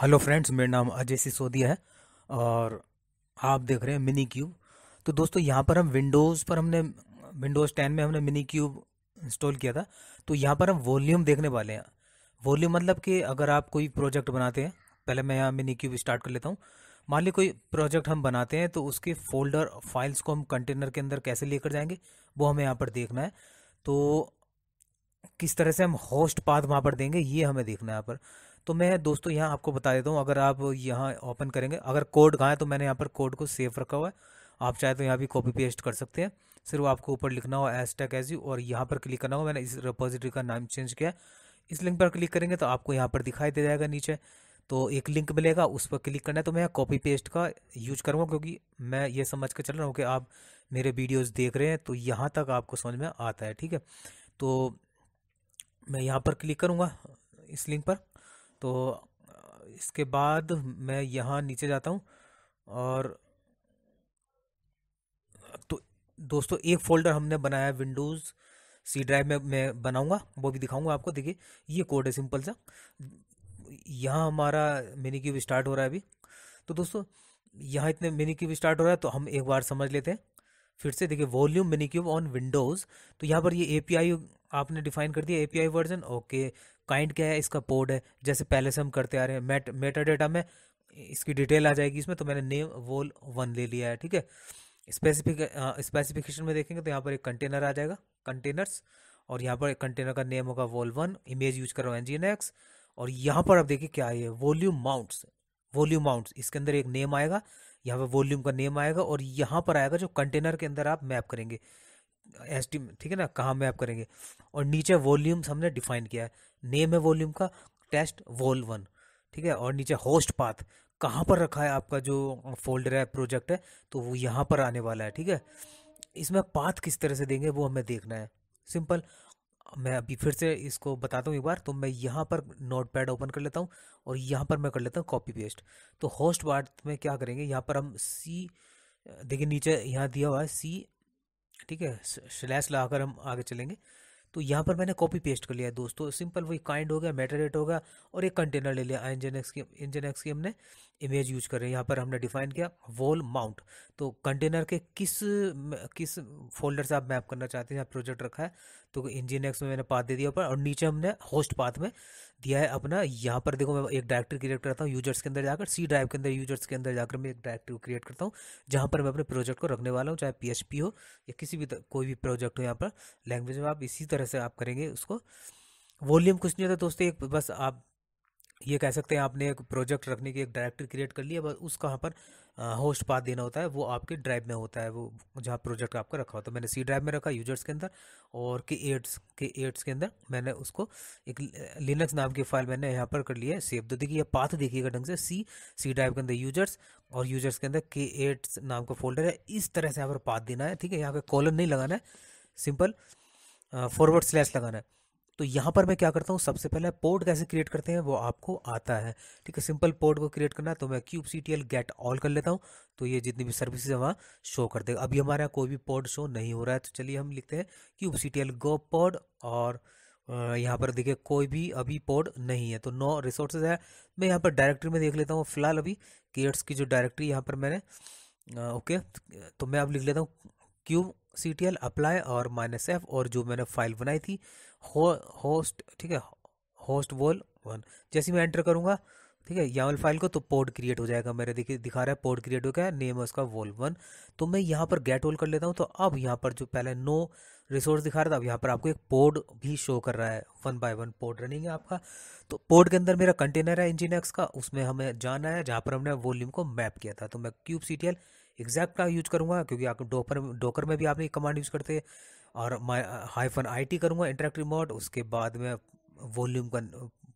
hello friends मेरा नाम अजय सिसोदिया है और आप देख रहे हैं मिनी क्यूब तो दोस्तों यहाँ पर हम विंडोज़ पर हमने विंडोज़ टेन में हमने मिनी क्यूब इंस्टॉल किया था तो यहाँ पर हम वॉल्यूम देखने वाले हैं वॉल्यूम मतलब कि अगर आप कोई प्रोजेक्ट बनाते हैं पहले मैं यहाँ मिनी क्यूब स्टार्ट कर लेता हूँ मान ली कोई प्रोजेक्ट हम बनाते हैं तो उसके फोल्डर फाइल्स को हम कंटेनर के अंदर कैसे लेकर जाएंगे वो हमें यहाँ पर देखना है तो किस तरह से हम होस्ट पाथ वहाँ पर देंगे ये हमें देखना है यहाँ पर तो मैं दोस्तों यहाँ आपको बता देता हूँ अगर आप यहाँ ओपन करेंगे अगर कोड कहाँ है तो मैंने यहाँ पर कोड को सेव रखा हुआ है आप चाहे तो यहाँ भी कॉपी पेस्ट कर सकते हैं सिर्फ आपको ऊपर लिखना हो एस टैक एज यू और यहाँ पर क्लिक करना हो मैंने इस रिपोजिटरी का नाम चेंज किया इस लिंक पर क्लिक करेंगे तो आपको यहाँ पर दिखाई दे जाएगा नीचे तो एक लिंक मिलेगा उस पर क्लिक करना है तो मैं कॉपी पेस्ट का यूज करूँगा क्योंकि मैं ये समझ कर चल रहा हूँ कि आप मेरे वीडियोज़ देख रहे हैं तो यहाँ तक आपको समझ में आता है ठीक है तो मैं यहाँ पर क्लिक करूँगा इस लिंक पर तो इसके बाद मैं यहाँ नीचे जाता हूँ और तो दोस्तों एक फ़ोल्डर हमने बनाया विंडोज़ सी ड्राइव में मैं बनाऊंगा वो भी दिखाऊंगा आपको देखिए ये कोड है सिंपल सा यहाँ हमारा मिनी क्यूब स्टार्ट हो रहा है अभी तो दोस्तों यहाँ इतने मिनी क्यूब स्टार्ट हो रहा है तो हम एक बार समझ लेते हैं फिर से देखिए volume minikube on Windows तो यहाँ पर ये ए आपने डिफाइन कर दिया ए वर्जन ओके काइंड क्या है इसका पोड है जैसे पहले से हम करते आ रहे हैं मेट मेटा डेटा में इसकी डिटेल आ जाएगी इसमें तो मैंने नेम वोल वन ले लिया है ठीक है स्पेसिफिक स्पेसिफिकेशन हाँ, में देखेंगे तो यहाँ पर एक कंटेनर आ जाएगा कंटेनर्स और यहाँ पर एक कंटेनर का नेम होगा वोल वन इमेज यूज कर रहा हूँ एन और यहाँ पर आप देखिए क्या है वॉल्यूम माउंट्स वॉल्यूम माउंट्स इसके अंदर एक नेम आएगा यहाँ पर वॉल्यूम का नेम आएगा और यहाँ पर आएगा जो कंटेनर के अंदर आप मैप करेंगे एस्टीम ठीक है ना कहाँ मैप करेंगे और नीचे वॉल्यूम्स हमने डिफाइन किया है नेम है वॉल्यूम का टेस्ट वॉल वन ठीक है और नीचे होस्ट पाथ कहाँ पर रखा है आपका जो फोल्डर है प्रोजेक्ट है तो वो यहाँ पर आने वाला है ठीक है इसमें पाथ किस तरह से देंगे वो हमें देखना है सिंपल मैं अभी फिर से इसको बताता हूँ एक बार तो मैं यहाँ पर नोट पैड ओपन कर लेता हूँ और यहाँ पर मैं कर लेता हूँ कॉपी पेस्ट तो होस्ट पार्ट में क्या करेंगे यहाँ पर हम सी देखिए नीचे यहाँ दिया हुआ है सी ठीक है स्लैश लगाकर हम आगे चलेंगे तो यहाँ पर मैंने कॉपी पेस्ट कर लिया है दोस्तों सिंपल वही काइंड हो गया मेटाडेट हो गया और एक कंटेनर ले लिया इंजन एक्स की इंजन एक्स की हमने इमेज यूज कर रहे हैं यहाँ पर हमने डिफाइन किया वॉल माउंट तो कंटेनर के किस किस फोल्डर से आप मैप करना चाहते हैं यहाँ प्रोजेक्ट रखा है तो इंजीन एक्स में मैंने पाथ दे दिया ऊपर और नीचे हमने होस्ट पाथ में दिया है अपना यहाँ पर देखो मैं एक डायरेक्टरी क्रिएट करता हूँ यूजर्स के अंदर जाकर सी ड्राइव के अंदर यूजर्स के अंदर जाकर मैं एक डायरेक्टरी क्रिएट करता हूँ जहाँ पर मैं अपने प्रोजेक्ट को रखने वाला हूँ चाहे पी हो या किसी भी कोई भी प्रोजेक्ट हो यहाँ पर लैंग्वेज में आप इसी तरह से आप करेंगे उसको वॉल्यूम कुछ नहीं होता दोस्तों एक बस आप ये कह सकते हैं आपने एक प्रोजेक्ट रखने की एक डायरेक्टरी क्रिएट कर लिया बस उस कहाँ पर होस्ट पाथ देना होता है वो आपके ड्राइव में होता है वो जहाँ प्रोजेक्ट आपका रखा होता है मैंने सी ड्राइव में रखा यूजर्स के अंदर और के एड्स के एड्स के अंदर मैंने उसको एक लिनक्स नाम की फाइल मैंने यहाँ पर कर लिया है सेव तो देखिए पाथ देखिएगा ढंग से सी सी ड्राइव के अंदर यूजर्स और यूजर्स के अंदर के एड्स नाम का फोल्डर है इस तरह से यहाँ पर पाथ देना है ठीक है यहाँ पर कॉलन नहीं लगाना है सिंपल फॉरवर्ड स्लैश लगाना है तो यहाँ पर मैं क्या करता हूँ सबसे पहले पोर्ट कैसे क्रिएट करते हैं वो आपको आता है ठीक है सिंपल पोर्ट को क्रिएट करना है तो मैं cube kubectl get all कर लेता हूँ तो ये जितनी भी सर्विसेज है वहाँ शो कर देगा अभी हमारे यहाँ कोई भी पोर्ट शो नहीं हो रहा है तो चलिए हम लिखते हैं kubectl go port और यहाँ पर देखिए कोई भी अभी पोर्ट नहीं है तो नो रिसोर्सेज है मैं यहाँ पर डायरेक्ट्री में देख लेता हूँ फिलहाल अभी क्रिएट्स की जो डायरेक्ट्री यहाँ पर मैंने ओके तो मैं अब लिख लेता हूँ kubectl apply और माइनस एफ और जो मैंने फाइल बनाई थी हो होस्ट ठीक है होस्ट वोल वन जैसे मैं एंटर करूंगा ठीक है यहाँ वाली फाइल को तो पोर्ट क्रिएट हो जाएगा मेरे देखिए दिखा रहा है पोर्ट क्रिएट हो गया है नेम है उसका वोल वन तो मैं यहाँ पर गेट होल कर लेता हूँ तो अब यहाँ पर जो पहले नो रिसोर्स दिखा रहा था अब यहाँ पर आपको एक पोर्ड भी शो कर रहा है one by one pod running है आपका तो पोर्ड के अंदर मेरा कंटेनर है इंजीनियक्स का उसमें हमें जाना है जहाँ पर हमने वॉल्यूम को मैप किया था तो मैं क्यूब सी एग्जैक्ट का यूज करूँगा क्योंकि आप डोकर डोकर में भी आप एक कमांड यूज करते हैं और मैं हाईफन आई करूँगा इंटरेक्टिव मोड उसके बाद में वॉल्यूम का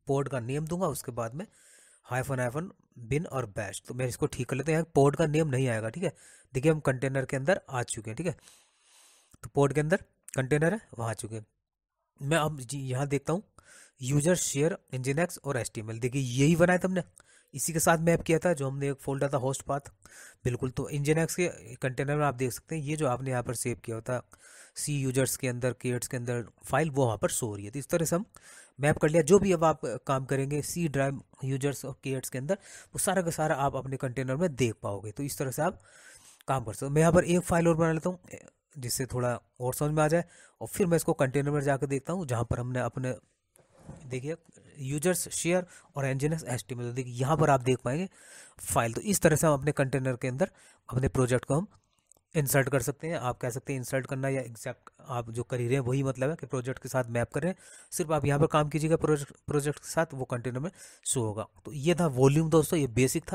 पोर्ट का नेम दूंगा उसके बाद में हाइफन हाइफन बिन और बैच तो मैं इसको ठीक कर लेते हैं पोर्ट का नेम नहीं आएगा ठीक है देखिए हम कंटेनर के अंदर आ चुके हैं ठीक है तो पोर्ट के अंदर कंटेनर है वहाँ आ चुके हैं मैं अब यहाँ देखता हूँ यूजर शेयर इंजिनेक्स और एस देखिए यही बनाया था हमने इसी के साथ मैप किया था जो हमने एक फोल्डर था होस्ट पाथ बिल्कुल तो एक्स के कंटेनर में आप देख सकते हैं ये जो आपने यहाँ पर सेव किया होता सी यूजर्स के अंदर केट्स के अंदर फाइल वो वहाँ पर शो हो रही है तो इस तरह से हम मैप कर लिया जो भी अब आप काम करेंगे सी ड्राइव यूजर्स और केयर्स के अंदर वो सारा का सारा आप अपने कंटेनर में देख पाओगे तो इस तरह से आप काम कर सकते हो मैं यहाँ पर एक फाइल और बना लेता हूँ जिससे थोड़ा और समझ में आ जाए और फिर मैं इसको कंटेनर में जाकर देखता हूँ जहाँ पर हमने अपने देखिए यूजर्स शेयर और एंजिनस एस टी देखिए यहाँ पर आप देख पाएंगे फाइल तो इस तरह से हम अपने कंटेनर के अंदर अपने प्रोजेक्ट को हम इंसर्ट कर सकते हैं आप कह सकते हैं इंसर्ट करना या एग्जैक्ट आप जो कर ही रहे हैं वही मतलब है कि प्रोजेक्ट के साथ मैप करें सिर्फ आप यहाँ पर काम कीजिएगा प्रोजेक्ट प्रोजेक्ट के साथ वो कंटेनर में शो होगा तो ये था वॉल्यूम दोस्तों ये बेसिक था